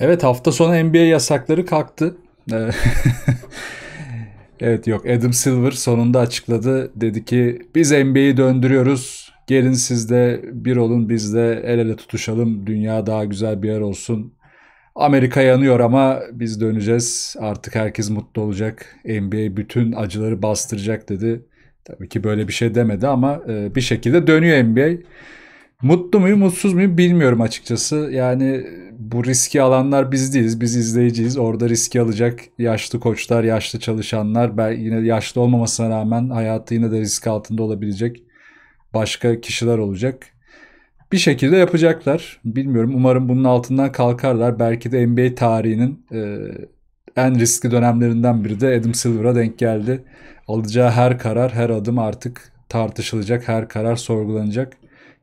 Evet hafta sonu NBA yasakları kalktı. Ee, evet yok Adam Silver sonunda açıkladı. Dedi ki biz NBA'yi döndürüyoruz. Gelin siz de bir olun biz de el ele tutuşalım. Dünya daha güzel bir yer olsun. Amerika yanıyor ama biz döneceğiz. Artık herkes mutlu olacak. NBA bütün acıları bastıracak dedi. Tabii ki böyle bir şey demedi ama e, bir şekilde dönüyor NBA. Mutlu muyum, mutsuz muyum bilmiyorum açıkçası. Yani bu riski alanlar biz değiliz, biz izleyiciyiz. Orada riski alacak yaşlı koçlar, yaşlı çalışanlar, ben yine yaşlı olmamasına rağmen hayatı yine de risk altında olabilecek başka kişiler olacak. Bir şekilde yapacaklar. Bilmiyorum. Umarım bunun altından kalkarlar. Belki de NBA tarihinin e, en riskli dönemlerinden biri de Adam Silver'a denk geldi. Alacağı her karar, her adım artık tartışılacak, her karar sorgulanacak.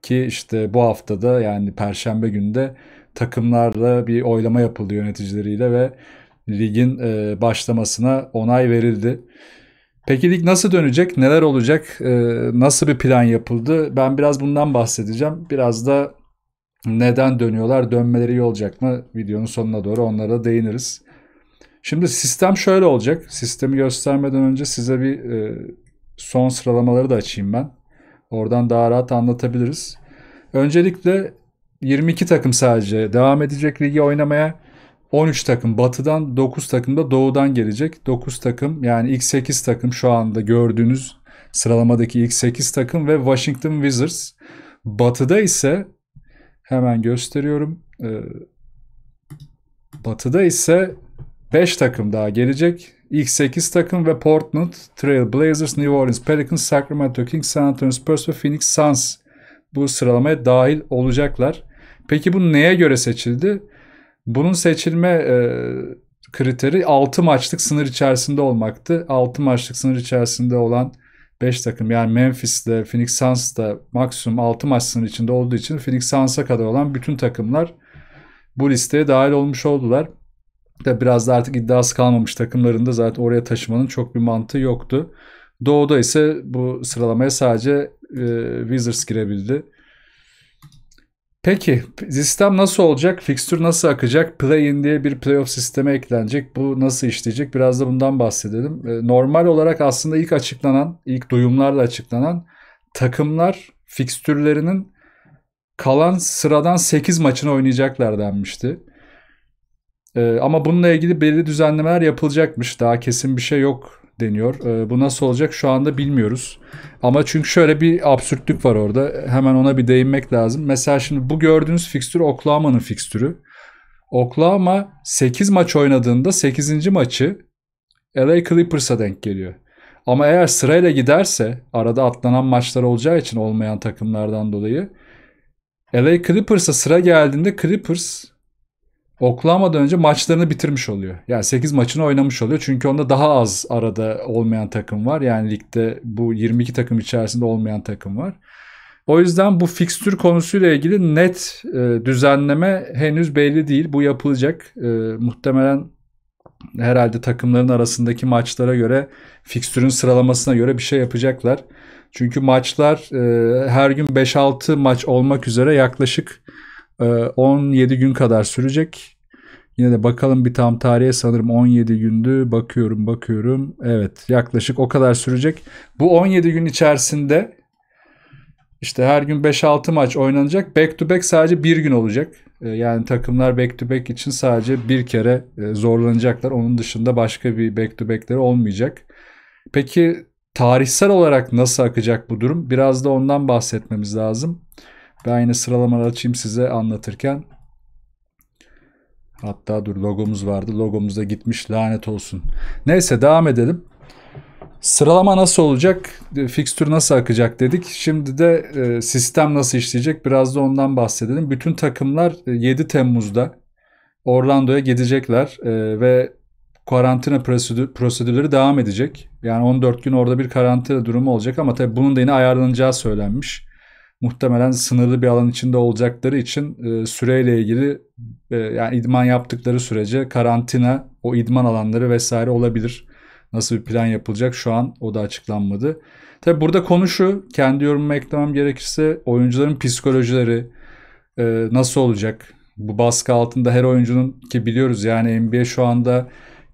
Ki işte bu haftada yani perşembe günde takımlarla bir oylama yapıldı yöneticileriyle ve ligin e, başlamasına onay verildi. Peki lig nasıl dönecek? Neler olacak? E, nasıl bir plan yapıldı? Ben biraz bundan bahsedeceğim. Biraz da neden dönüyorlar? Dönmeleri iyi olacak mı? Videonun sonuna doğru onlara değiniriz. Şimdi sistem şöyle olacak. Sistemi göstermeden önce size bir e, son sıralamaları da açayım ben. Oradan daha rahat anlatabiliriz. Öncelikle 22 takım sadece devam edecek ligi oynamaya. 13 takım batıdan, 9 takım da doğudan gelecek. 9 takım yani ilk 8 takım şu anda gördüğünüz sıralamadaki ilk 8 takım ve Washington Wizards. Batıda ise hemen gösteriyorum. E, batıda ise 5 takım daha gelecek. İlk 8 takım ve Portland Trail Blazers, New Orleans Pelicans, Sacramento Kings, San Antonio Spurs ve Phoenix Suns bu sıralamaya dahil olacaklar. Peki bu neye göre seçildi? Bunun seçilme e, kriteri 6 maçlık sınır içerisinde olmaktı. 6 maçlık sınır içerisinde olan 5 takım yani Memphis'te, Phoenix Suns'ta maksimum 6 maç sınır içinde olduğu için Phoenix Suns'a kadar olan bütün takımlar bu listeye dahil olmuş oldular da biraz da artık iddiası kalmamış takımlarında zaten oraya taşımanın çok bir mantığı yoktu. Doğu'da ise bu sıralamaya sadece e, Wizards girebildi. Peki sistem nasıl olacak? Fixture nasıl akacak? Play-in diye bir playoff sisteme eklenecek. Bu nasıl işleyecek? Biraz da bundan bahsedelim. E, normal olarak aslında ilk açıklanan, ilk duyumlarla açıklanan takımlar fikstürlerinin kalan sıradan 8 maçını oynayacaklar denmişti. Ee, ama bununla ilgili belirli düzenlemeler yapılacakmış. Daha kesin bir şey yok deniyor. E, bu nasıl olacak şu anda bilmiyoruz. Ama çünkü şöyle bir absürtlük var orada. Hemen ona bir değinmek lazım. Mesela şimdi bu gördüğünüz fikstür Oklahoma'nın fikstürü. Oklahoma 8 maç oynadığında 8. maçı LA Clippers'a denk geliyor. Ama eğer sırayla giderse arada atlanan maçlar olacağı için olmayan takımlardan dolayı LA Clippers'a sıra geldiğinde Clippers oklamadan önce maçlarını bitirmiş oluyor. Yani 8 maçını oynamış oluyor. Çünkü onda daha az arada olmayan takım var. Yani ligde bu 22 takım içerisinde olmayan takım var. O yüzden bu fikstür konusuyla ilgili net e, düzenleme henüz belli değil. Bu yapılacak. E, muhtemelen herhalde takımların arasındaki maçlara göre fikstürün sıralamasına göre bir şey yapacaklar. Çünkü maçlar e, her gün 5-6 maç olmak üzere yaklaşık 17 ee, gün kadar sürecek. Yine de bakalım bir tam tarihe sanırım 17 gündü. Bakıyorum bakıyorum. Evet yaklaşık o kadar sürecek. Bu 17 gün içerisinde işte her gün 5-6 maç oynanacak. Back to back sadece bir gün olacak. Ee, yani takımlar back to back için sadece bir kere e, zorlanacaklar. Onun dışında başka bir back to back'leri olmayacak. Peki tarihsel olarak nasıl akacak bu durum? Biraz da ondan bahsetmemiz lazım. Ben yine sıralamaları açayım size anlatırken. Hatta dur logomuz vardı. Logomuz da gitmiş lanet olsun. Neyse devam edelim. Sıralama nasıl olacak? E, fixture nasıl akacak dedik. Şimdi de e, sistem nasıl işleyecek? Biraz da ondan bahsedelim. Bütün takımlar 7 e, Temmuz'da Orlando'ya gidecekler ve karantina prosedürleri devam edecek. Yani 14 gün orada bir karantina durumu olacak ama tabii bunun da yine ayarlanacağı söylenmiş muhtemelen sınırlı bir alan içinde olacakları için e, süreyle ilgili e, yani idman yaptıkları sürece karantina o idman alanları vesaire olabilir. Nasıl bir plan yapılacak şu an o da açıklanmadı. Tabi burada konu şu kendi yorumumu eklemem gerekirse oyuncuların psikolojileri e, nasıl olacak? Bu baskı altında her oyuncunun ki biliyoruz yani NBA şu anda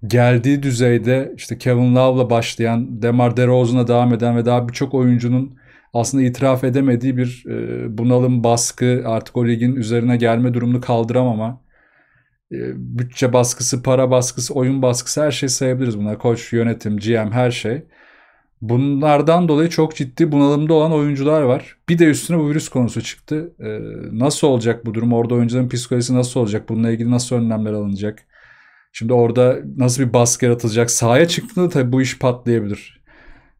geldiği düzeyde işte Kevin Love'la başlayan, DeMar DeRozan'la devam eden ve daha birçok oyuncunun aslında itiraf edemediği bir e, bunalım, baskı, artık o ligin üzerine gelme durumunu kaldıramama, e, bütçe baskısı, para baskısı, oyun baskısı her şey sayabiliriz bunlar. Koç, yönetim, GM her şey. Bunlardan dolayı çok ciddi bunalımda olan oyuncular var. Bir de üstüne bu virüs konusu çıktı. Ee, nasıl olacak bu durum? Orada oyuncuların psikolojisi nasıl olacak? Bununla ilgili nasıl önlemler alınacak? Şimdi orada nasıl bir baskı yaratılacak? Sahaya çıktığında tabii bu iş patlayabilir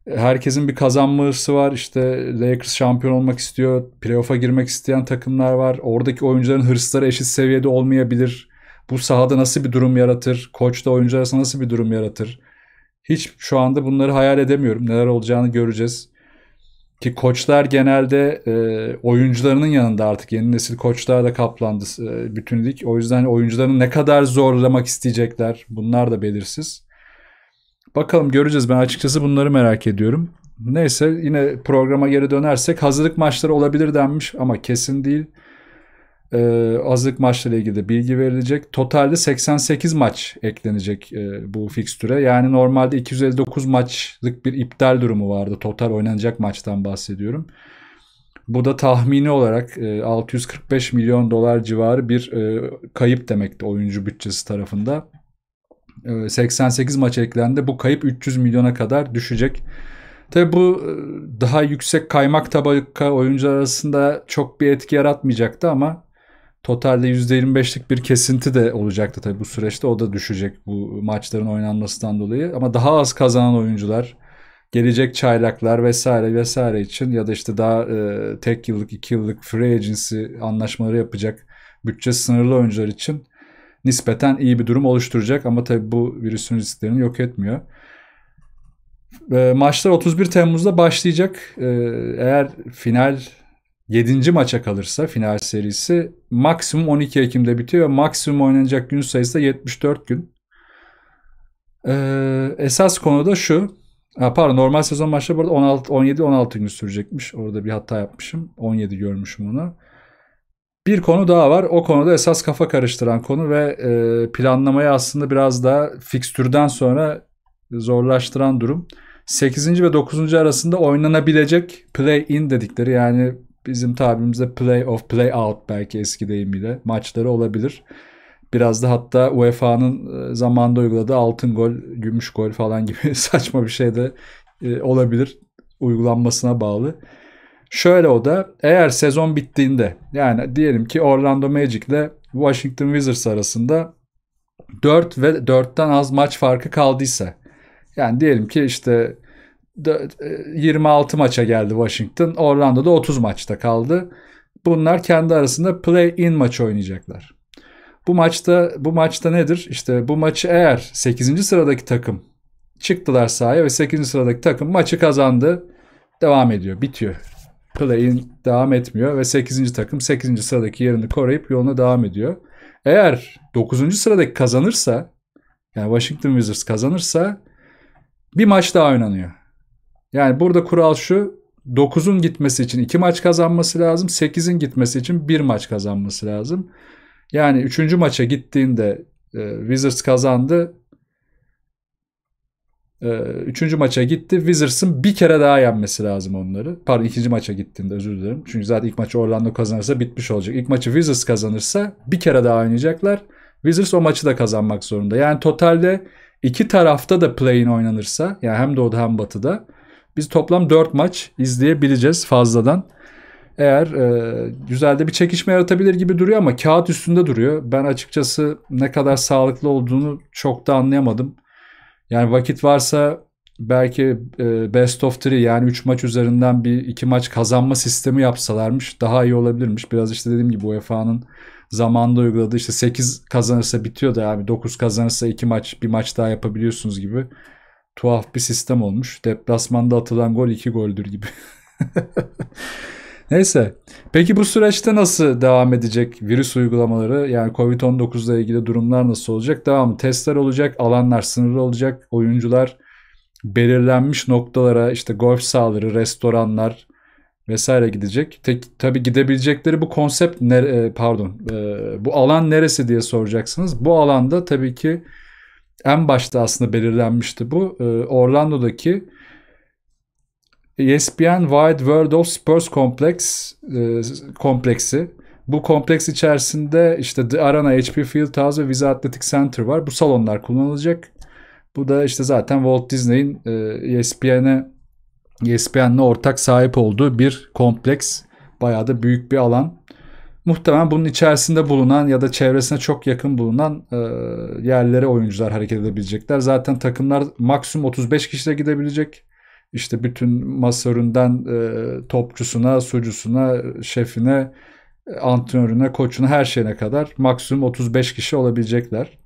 herkesin bir kazanma hırsı var. İşte Lakers şampiyon olmak istiyor. Playoff'a girmek isteyen takımlar var. Oradaki oyuncuların hırsları eşit seviyede olmayabilir. Bu sahada nasıl bir durum yaratır? Koç da oyuncu arasında nasıl bir durum yaratır? Hiç şu anda bunları hayal edemiyorum. Neler olacağını göreceğiz. Ki koçlar genelde e, oyuncularının yanında artık yeni nesil koçlar da kaplandı e, bütün O yüzden oyuncuların ne kadar zorlamak isteyecekler bunlar da belirsiz. Bakalım göreceğiz. Ben açıkçası bunları merak ediyorum. Neyse yine programa geri dönersek hazırlık maçları olabilir denmiş ama kesin değil. Ee, hazırlık maçlarıyla ilgili de bilgi verilecek. Totalde 88 maç eklenecek e, bu fikstüre. Yani normalde 259 maçlık bir iptal durumu vardı. Total oynanacak maçtan bahsediyorum. Bu da tahmini olarak e, 645 milyon dolar civarı bir e, kayıp demekti oyuncu bütçesi tarafında. 88 ee, maç eklendi. Bu kayıp 300 milyona kadar düşecek. Tabi bu e, daha yüksek kaymak tabaka oyuncular arasında çok bir etki yaratmayacaktı ama totalde %25'lik bir kesinti de olacaktı tabi bu süreçte. O da düşecek bu maçların oynanmasından dolayı. Ama daha az kazanan oyuncular, gelecek çaylaklar vesaire vesaire için ya da işte daha e, tek yıllık, iki yıllık free agency anlaşmaları yapacak bütçe sınırlı oyuncular için nispeten iyi bir durum oluşturacak ama tabii bu virüsün risklerini yok etmiyor. E, maçlar 31 Temmuz'da başlayacak. E, eğer final 7. maça kalırsa final serisi maksimum 12 Ekim'de bitiyor ve maksimum oynanacak gün sayısı da 74 gün. Ee, esas konu da şu. Ha, pardon normal sezon maçları burada 16 17 16 gün sürecekmiş. Orada bir hata yapmışım. 17 görmüşüm onu. Bir konu daha var. O konuda esas kafa karıştıran konu ve e, planlamayı aslında biraz daha fikstürden sonra zorlaştıran durum. 8. ve 9. arasında oynanabilecek play in dedikleri yani bizim tabirimizde play of play out belki eski deyimiyle maçları olabilir. Biraz da hatta UEFA'nın e, zamanda uyguladığı altın gol, gümüş gol falan gibi saçma bir şey de e, olabilir uygulanmasına bağlı. Şöyle o da eğer sezon bittiğinde yani diyelim ki Orlando Magic ile Washington Wizards arasında 4 ve 4'ten az maç farkı kaldıysa yani diyelim ki işte 26 e, maça geldi Washington. Orlando'da 30 maçta kaldı. Bunlar kendi arasında play-in maçı oynayacaklar. Bu maçta bu maçta nedir? İşte bu maçı eğer 8. sıradaki takım çıktılar sahaya ve 8. sıradaki takım maçı kazandı. Devam ediyor, bitiyor play-in devam etmiyor ve 8. takım 8. sıradaki yerini koruyup yoluna devam ediyor. Eğer 9. sıradaki kazanırsa yani Washington Wizards kazanırsa bir maç daha oynanıyor. Yani burada kural şu 9'un gitmesi için 2 maç kazanması lazım. 8'in gitmesi için 1 maç kazanması lazım. Yani 3. maça gittiğinde e, Wizards kazandı. Ee, üçüncü maça gitti. Wizards'ın bir kere daha yenmesi lazım onları. Pardon ikinci maça gittiğinde özür dilerim. Çünkü zaten ilk maçı Orlando kazanırsa bitmiş olacak. İlk maçı Wizards kazanırsa bir kere daha oynayacaklar. Wizards o maçı da kazanmak zorunda. Yani totalde iki tarafta da play'in oynanırsa yani hem doğuda hem batıda biz toplam 4 maç izleyebileceğiz fazladan. Eğer e, güzel de bir çekişme yaratabilir gibi duruyor ama kağıt üstünde duruyor. Ben açıkçası ne kadar sağlıklı olduğunu çok da anlayamadım. Yani vakit varsa belki e, best of three yani 3 maç üzerinden bir 2 maç kazanma sistemi yapsalarmış daha iyi olabilirmiş. Biraz işte dediğim gibi UEFA'nın zamanda uyguladığı işte 8 kazanırsa bitiyor da yani 9 kazanırsa 2 maç bir maç daha yapabiliyorsunuz gibi tuhaf bir sistem olmuş. Deplasmanda atılan gol 2 goldür gibi. Neyse. Peki bu süreçte nasıl devam edecek virüs uygulamaları? Yani Covid-19 ile ilgili durumlar nasıl olacak? Devam testler olacak, alanlar sınırlı olacak, oyuncular belirlenmiş noktalara işte golf sahaları, restoranlar vesaire gidecek. Tek, tabii gidebilecekleri bu konsept nere, e, pardon e, bu alan neresi diye soracaksınız. Bu alanda tabii ki en başta aslında belirlenmişti bu. E, Orlando'daki ESPN Wide World of Sports Complex e, kompleksi. Bu kompleks içerisinde işte The Arena, HP Fieldhouse ve Visa Athletic Center var. Bu salonlar kullanılacak. Bu da işte zaten Walt Disney'in e, ESPN'e ESPN'le ortak sahip olduğu bir kompleks. Bayağı da büyük bir alan. Muhtemelen bunun içerisinde bulunan ya da çevresine çok yakın bulunan e, yerlere oyuncular hareket edebilecekler. Zaten takımlar maksimum 35 kişiyle gidebilecek işte bütün masöründen e, topçusuna, sucusuna, şefine, e, antrenörüne, koçuna her şeyine kadar maksimum 35 kişi olabilecekler.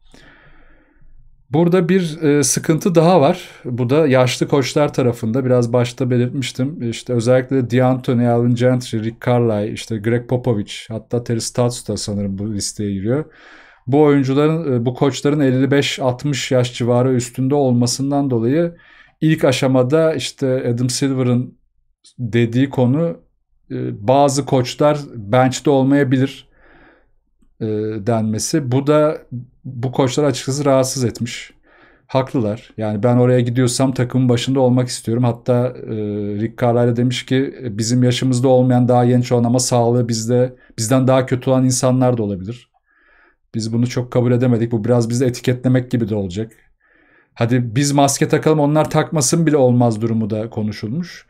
Burada bir e, sıkıntı daha var. Bu da yaşlı koçlar tarafında. Biraz başta belirtmiştim. İşte özellikle D'Antoni, Alvin Gentry, Rick Carlisle, işte Greg Popovich, hatta Terry Stotts da sanırım bu listeye giriyor. Bu oyuncuların, e, bu koçların 55-60 yaş civarı üstünde olmasından dolayı İlk aşamada işte Adam Silver'ın dediği konu e, bazı koçlar bench'te olmayabilir e, denmesi. Bu da bu koçlar açıkçası rahatsız etmiş. Haklılar. Yani ben oraya gidiyorsam takımın başında olmak istiyorum. Hatta e, Rick Carlisle demiş ki e, bizim yaşımızda olmayan daha genç olan ama sağlığı bizde bizden daha kötü olan insanlar da olabilir. Biz bunu çok kabul edemedik. Bu biraz bizi etiketlemek gibi de olacak. Hadi biz maske takalım onlar takmasın bile olmaz durumu da konuşulmuş.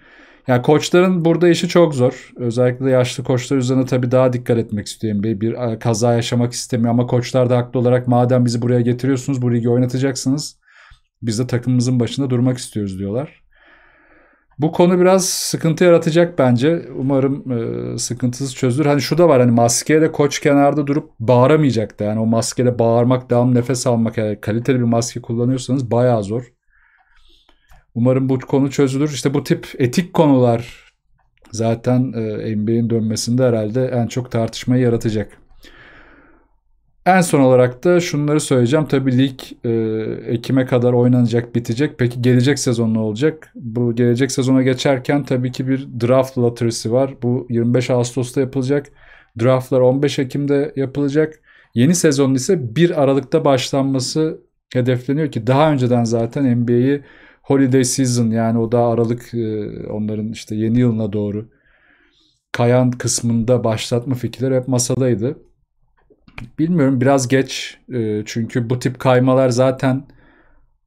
Yani koçların burada işi çok zor. Özellikle yaşlı koçlar üzerine tabii daha dikkat etmek istiyorum. Bir, bir e, kaza yaşamak istemiyor ama koçlar da haklı olarak madem bizi buraya getiriyorsunuz bu ligi oynatacaksınız. Biz de takımımızın başında durmak istiyoruz diyorlar. Bu konu biraz sıkıntı yaratacak bence. Umarım e, sıkıntısız çözülür. Hani şu da var hani maskeyle koç kenarda durup da Yani o maskeyle bağırmak, devam nefes almak. Yani kaliteli bir maske kullanıyorsanız bayağı zor. Umarım bu konu çözülür. İşte bu tip etik konular zaten e, NBA'in dönmesinde herhalde en çok tartışmayı yaratacak. En son olarak da şunları söyleyeceğim. Tabii lig e, Ekim'e kadar oynanacak, bitecek. Peki gelecek sezon ne olacak? Bu gelecek sezona geçerken tabii ki bir draft lottery'si var. Bu 25 Ağustos'ta yapılacak. Draftlar 15 Ekim'de yapılacak. Yeni sezon ise 1 Aralık'ta başlanması hedefleniyor ki daha önceden zaten NBA'yi holiday season yani o da Aralık e, onların işte yeni yılına doğru kayan kısmında başlatma fikirleri hep masadaydı bilmiyorum biraz geç e, çünkü bu tip kaymalar zaten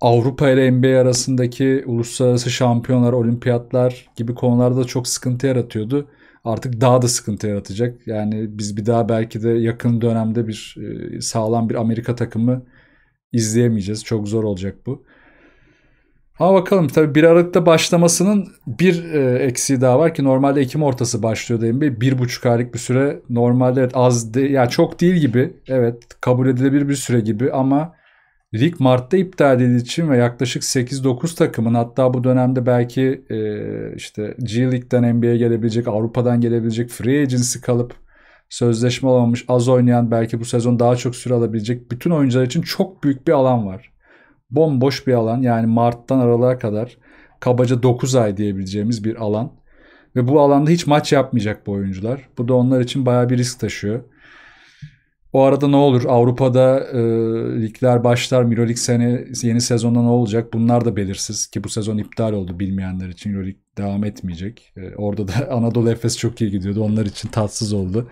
Avrupa ile NBA arasındaki uluslararası şampiyonlar, olimpiyatlar gibi konularda çok sıkıntı yaratıyordu. Artık daha da sıkıntı yaratacak. Yani biz bir daha belki de yakın dönemde bir e, sağlam bir Amerika takımı izleyemeyeceğiz. Çok zor olacak bu. Ama bakalım tabi 1 Aralık'ta başlamasının bir e, eksiği daha var ki normalde Ekim ortası başlıyor NBA. Bir buçuk aylık bir süre normalde evet, az de, ya yani çok değil gibi evet kabul edilebilir bir süre gibi ama lig Mart'ta iptal edildiği için ve yaklaşık 8-9 takımın hatta bu dönemde belki e, işte G League'den NBA'ye gelebilecek Avrupa'dan gelebilecek free agency kalıp sözleşme alamamış az oynayan belki bu sezon daha çok süre alabilecek bütün oyuncular için çok büyük bir alan var bomboş bir alan yani Mart'tan Aralık'a kadar kabaca 9 ay diyebileceğimiz bir alan. Ve bu alanda hiç maç yapmayacak bu oyuncular. Bu da onlar için bayağı bir risk taşıyor. O arada ne olur? Avrupa'da e, ligler başlar. Euroleague sene, yeni sezonda ne olacak? Bunlar da belirsiz ki bu sezon iptal oldu bilmeyenler için. Euroleague devam etmeyecek. E, orada da Anadolu Efes çok iyi gidiyordu. Onlar için tatsız oldu.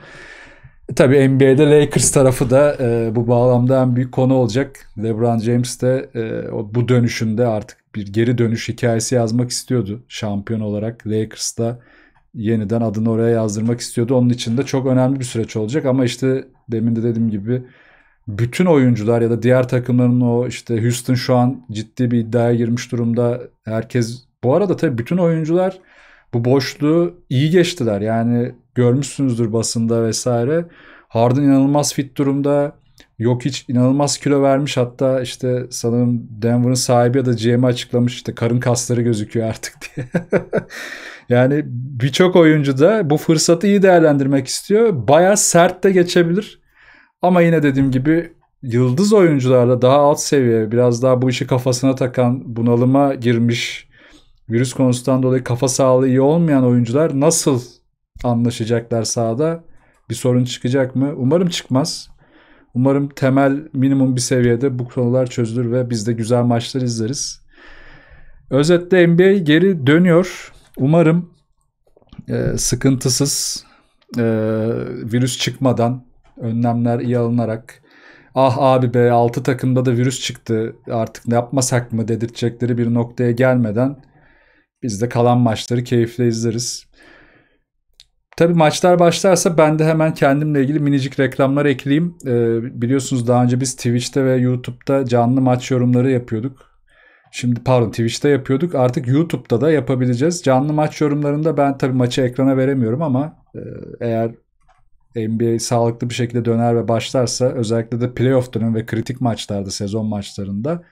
Tabii NBA'de Lakers tarafı da e, bu bağlamda en büyük konu olacak. LeBron James de e, o, bu dönüşünde artık bir geri dönüş hikayesi yazmak istiyordu şampiyon olarak. Lakers'ta yeniden adını oraya yazdırmak istiyordu. Onun için de çok önemli bir süreç olacak ama işte demin de dediğim gibi bütün oyuncular ya da diğer takımların o işte Houston şu an ciddi bir iddiaya girmiş durumda. Herkes bu arada tabii bütün oyuncular bu boşluğu iyi geçtiler. Yani görmüşsünüzdür basında vesaire. Harden inanılmaz fit durumda. Yok hiç inanılmaz kilo vermiş hatta işte sanırım Denver'ın sahibi ya da GM açıklamış işte karın kasları gözüküyor artık diye. yani birçok oyuncu da bu fırsatı iyi değerlendirmek istiyor. Baya sert de geçebilir. Ama yine dediğim gibi yıldız oyuncularla daha alt seviye biraz daha bu işi kafasına takan bunalıma girmiş virüs konusundan dolayı kafa sağlığı iyi olmayan oyuncular nasıl anlaşacaklar sahada. Bir sorun çıkacak mı? Umarım çıkmaz. Umarım temel minimum bir seviyede bu konular çözülür ve biz de güzel maçlar izleriz. Özetle NBA geri dönüyor. Umarım e, sıkıntısız e, virüs çıkmadan önlemler iyi alınarak ah abi be 6 takımda da virüs çıktı artık ne yapmasak mı dedirtecekleri bir noktaya gelmeden biz de kalan maçları keyifle izleriz. Tabii maçlar başlarsa ben de hemen kendimle ilgili minicik reklamlar ekleyeyim. Ee, biliyorsunuz daha önce biz Twitch'te ve YouTube'da canlı maç yorumları yapıyorduk. Şimdi pardon Twitch'te yapıyorduk. Artık YouTube'da da yapabileceğiz. Canlı maç yorumlarında ben tabii maçı ekrana veremiyorum ama e, eğer NBA sağlıklı bir şekilde döner ve başlarsa özellikle de playoff dönem ve kritik maçlarda sezon maçlarında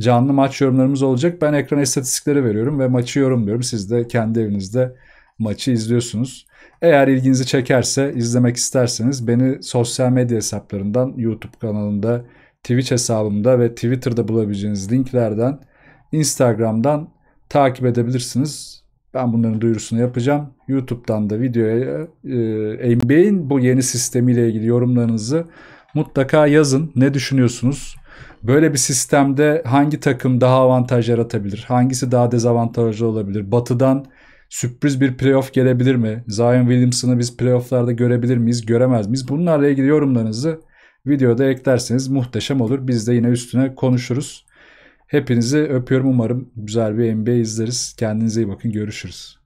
canlı maç yorumlarımız olacak. Ben ekrana istatistikleri veriyorum ve maçı yorumluyorum. Siz de kendi evinizde maçı izliyorsunuz. Eğer ilginizi çekerse, izlemek isterseniz beni sosyal medya hesaplarından, YouTube kanalında, Twitch hesabımda ve Twitter'da bulabileceğiniz linklerden, Instagram'dan takip edebilirsiniz. Ben bunların duyurusunu yapacağım. YouTube'dan da videoya e, NBA'in bu yeni sistemiyle ilgili yorumlarınızı mutlaka yazın. Ne düşünüyorsunuz? Böyle bir sistemde hangi takım daha avantaj yaratabilir? Hangisi daha dezavantajlı olabilir? Batı'dan Sürpriz bir playoff gelebilir mi? Zion Williamson'ı biz playofflarda görebilir miyiz, göremez miyiz? Bunlarla ilgili yorumlarınızı videoda eklerseniz muhteşem olur. Biz de yine üstüne konuşuruz. Hepinizi öpüyorum. Umarım güzel bir NBA izleriz. Kendinize iyi bakın. Görüşürüz.